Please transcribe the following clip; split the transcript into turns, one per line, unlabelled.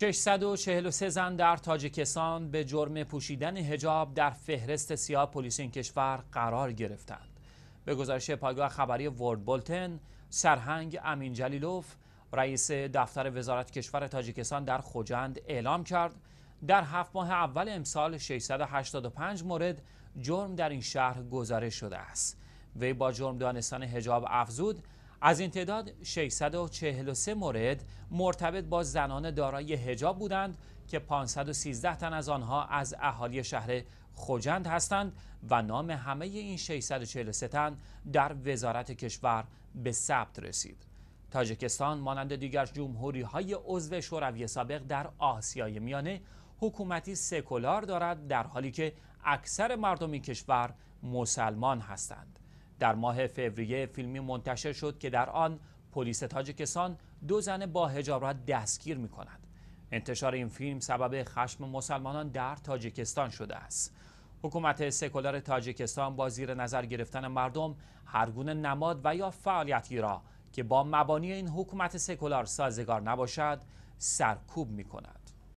643 زن در تاجیکستان به جرم پوشیدن هجاب در فهرست سیاه پلیس این کشور قرار گرفتند. به گزارش پایگاه خبری ورد بولتن، سرهنگ امین جلیلوف رئیس دفتر وزارت کشور تاجیکستان در خوجند اعلام کرد در هفت ماه اول امسال 685 مورد جرم در این شهر گزارش شده است. وی با جرم دانستان هجاب افزود از این تعداد 643 مورد مرتبط با زنان دارای هجاب بودند که 513 تن از آنها از اهالی شهر خوجند هستند و نام همه این 643 تن در وزارت کشور به ثبت رسید. تاجکستان مانند دیگر جمهوری های عضو شوروی سابق در آسیای میانه حکومتی سکولار دارد در حالی که اکثر مردم این کشور مسلمان هستند. در ماه فوریه فیلمی منتشر شد که در آن پلیس تاجیکستان دو زن با هجاب را دستگیر می کند. انتشار این فیلم سبب خشم مسلمانان در تاجیکستان شده است. حکومت سکولار تاجیکستان با زیر نظر گرفتن مردم هرگونه نماد و یا فعالیتی را که با مبانی این حکومت سکولار سازگار نباشد سرکوب می کند.